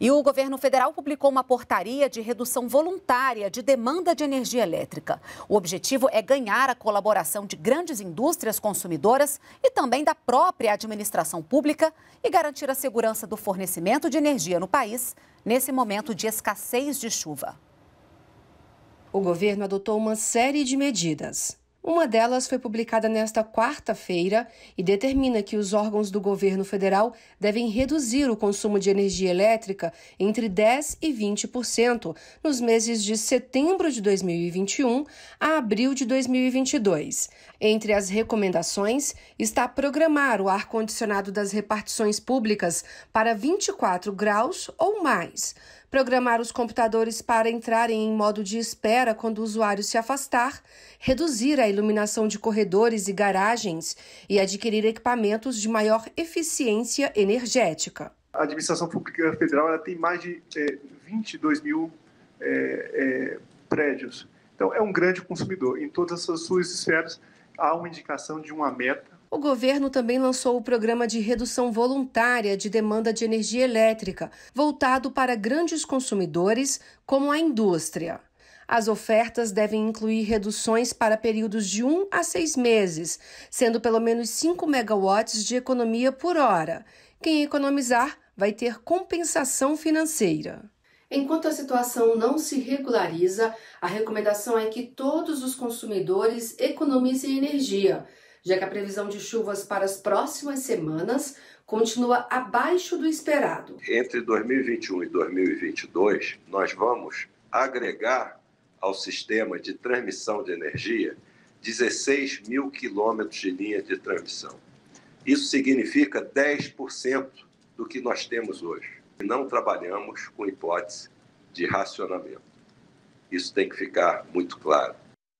E o governo federal publicou uma portaria de redução voluntária de demanda de energia elétrica. O objetivo é ganhar a colaboração de grandes indústrias consumidoras e também da própria administração pública e garantir a segurança do fornecimento de energia no país nesse momento de escassez de chuva. O governo adotou uma série de medidas uma delas foi publicada nesta quarta-feira e determina que os órgãos do governo federal devem reduzir o consumo de energia elétrica entre 10% e 20% nos meses de setembro de 2021 a abril de 2022. Entre as recomendações está programar o ar-condicionado das repartições públicas para 24 graus ou mais programar os computadores para entrarem em modo de espera quando o usuário se afastar, reduzir a iluminação de corredores e garagens e adquirir equipamentos de maior eficiência energética. A administração pública federal tem mais de é, 22 mil é, é, prédios. Então, é um grande consumidor. Em todas as suas esferas, há uma indicação de uma meta o governo também lançou o programa de redução voluntária de demanda de energia elétrica, voltado para grandes consumidores, como a indústria. As ofertas devem incluir reduções para períodos de 1 a 6 meses, sendo pelo menos 5 megawatts de economia por hora. Quem economizar vai ter compensação financeira. Enquanto a situação não se regulariza, a recomendação é que todos os consumidores economizem energia, já que a previsão de chuvas para as próximas semanas continua abaixo do esperado. Entre 2021 e 2022, nós vamos agregar ao sistema de transmissão de energia 16 mil quilômetros de linha de transmissão. Isso significa 10% do que nós temos hoje. Não trabalhamos com hipótese de racionamento. Isso tem que ficar muito claro.